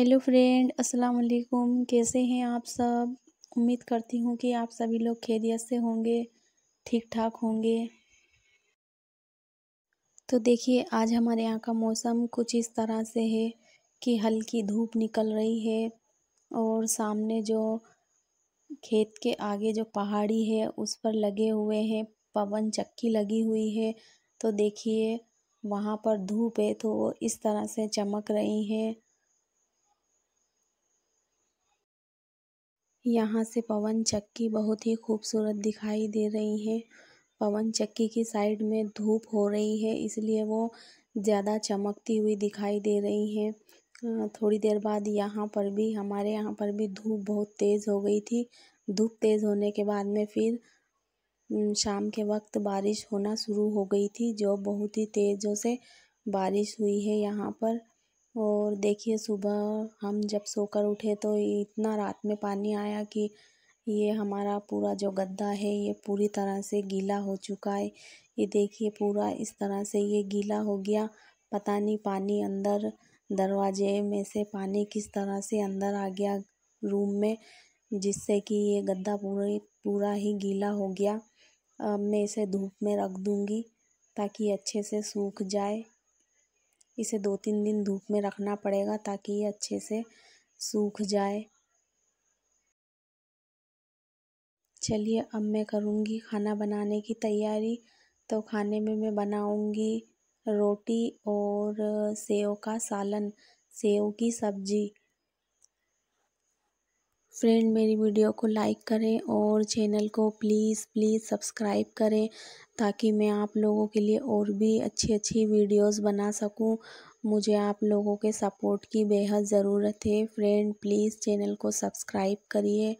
hello friend अस्सलाम वालेकुम कैसे हैं आप सब उम्मीद करती हूँ कि आप सभी लोग खैरियत से होंगे ठीक ठाक होंगे तो देखिए आज हमारे यहाँ का मौसम कुछ इस तरह से है कि हल्की धूप निकल रही है और सामने जो खेत के आगे जो पहाड़ी है उस पर लगे हुए हैं पवन चक्की लगी हुई है तो देखिए वहाँ पर धूप है तो वो इस तरह से चमक रही है यहाँ से पवन चक्की बहुत ही खूबसूरत दिखाई दे रही है पवन चक्की की साइड में धूप हो रही है इसलिए वो ज़्यादा चमकती हुई दिखाई दे रही है थोड़ी देर बाद यहाँ पर भी हमारे यहाँ पर भी धूप बहुत तेज़ हो गई थी धूप तेज़ होने के बाद में फिर शाम के वक्त बारिश होना शुरू हो गई थी जो बहुत ही तेज़ों से बारिश हुई है यहाँ पर और देखिए सुबह हम जब सोकर उठे तो इतना रात में पानी आया कि ये हमारा पूरा जो गद्दा है ये पूरी तरह से गीला हो चुका है ये देखिए पूरा इस तरह से ये गीला हो गया पता नहीं पानी अंदर दरवाजे में से पानी किस तरह से अंदर आ गया रूम में जिससे कि ये गद्दा पूरे पूरा ही गीला हो गया अब मैं इसे धूप में रख दूँगी ताकि अच्छे से सूख जाए इसे दो तीन दिन धूप में रखना पड़ेगा ताकि ये अच्छे से सूख जाए चलिए अब मैं करूँगी खाना बनाने की तैयारी तो खाने में मैं बनाऊँगी रोटी और सेव का सालन सेव की सब्ज़ी फ्रेंड मेरी वीडियो को लाइक करें और चैनल को प्लीज़ प्लीज़ सब्सक्राइब करें ताकि मैं आप लोगों के लिए और भी अच्छी अच्छी वीडियोस बना सकूं मुझे आप लोगों के सपोर्ट की बेहद ज़रूरत है फ्रेंड प्लीज़ चैनल को सब्सक्राइब करिए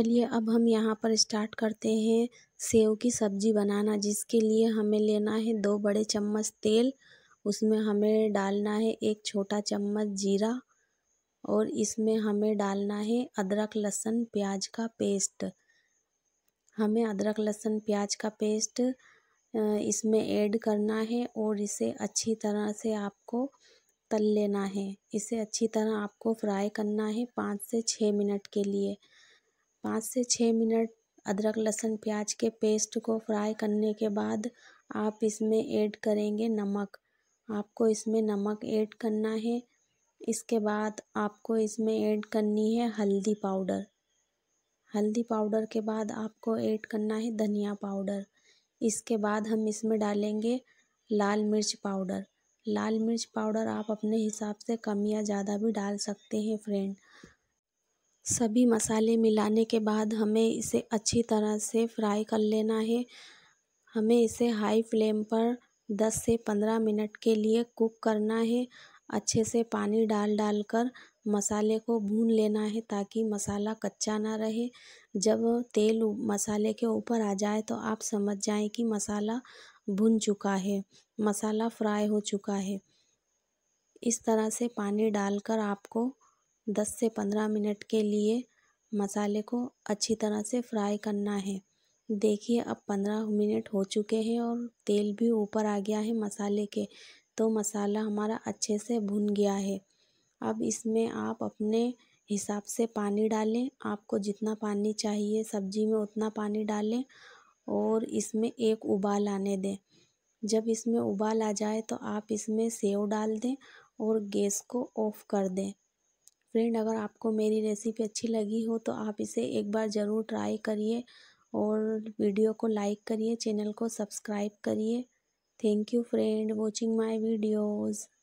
चलिए अब हम यहाँ पर स्टार्ट करते हैं सेव की सब्ज़ी बनाना जिसके लिए हमें लेना है दो बड़े चम्मच तेल उसमें हमें डालना है एक छोटा चम्मच जीरा और इसमें हमें डालना है अदरक लहसुन प्याज का पेस्ट हमें अदरक लहसुन प्याज का पेस्ट इसमें ऐड करना है और इसे अच्छी तरह से आपको तल लेना है इसे अच्छी तरह आपको फ्राई करना है पाँच से छः मिनट के लिए पाँच से छः मिनट अदरक लहसुन प्याज के पेस्ट को फ्राई करने के बाद आप इसमें ऐड करेंगे नमक आपको इसमें नमक ऐड करना है इसके बाद आपको इसमें ऐड करनी है हल्दी पाउडर हल्दी पाउडर के बाद आपको ऐड करना है धनिया पाउडर इसके बाद हम इसमें डालेंगे लाल मिर्च पाउडर लाल मिर्च पाउडर आप अपने हिसाब से कम या ज़्यादा भी डाल सकते हैं फ्रेंड सभी मसाले मिलाने के बाद हमें इसे अच्छी तरह से फ्राई कर लेना है हमें इसे हाई फ्लेम पर 10 से 15 मिनट के लिए कुक करना है अच्छे से पानी डाल डाल कर मसाले को भून लेना है ताकि मसाला कच्चा ना रहे जब तेल मसाले के ऊपर आ जाए तो आप समझ जाएं कि मसाला भुन चुका है मसाला फ्राई हो चुका है इस तरह से पानी डालकर आपको दस से पंद्रह मिनट के लिए मसाले को अच्छी तरह से फ्राई करना है देखिए अब पंद्रह मिनट हो चुके हैं और तेल भी ऊपर आ गया है मसाले के तो मसाला हमारा अच्छे से भुन गया है अब इसमें आप अपने हिसाब से पानी डालें आपको जितना पानी चाहिए सब्जी में उतना पानी डालें और इसमें एक उबाल आने दें जब इसमें उबाल आ जाए तो आप इसमें सेव डाल दें और गैस को ऑफ़ कर दें फ्रेंड अगर आपको मेरी रेसिपी अच्छी लगी हो तो आप इसे एक बार ज़रूर ट्राई करिए और वीडियो को लाइक करिए चैनल को सब्सक्राइब करिए thank you friend watching my videos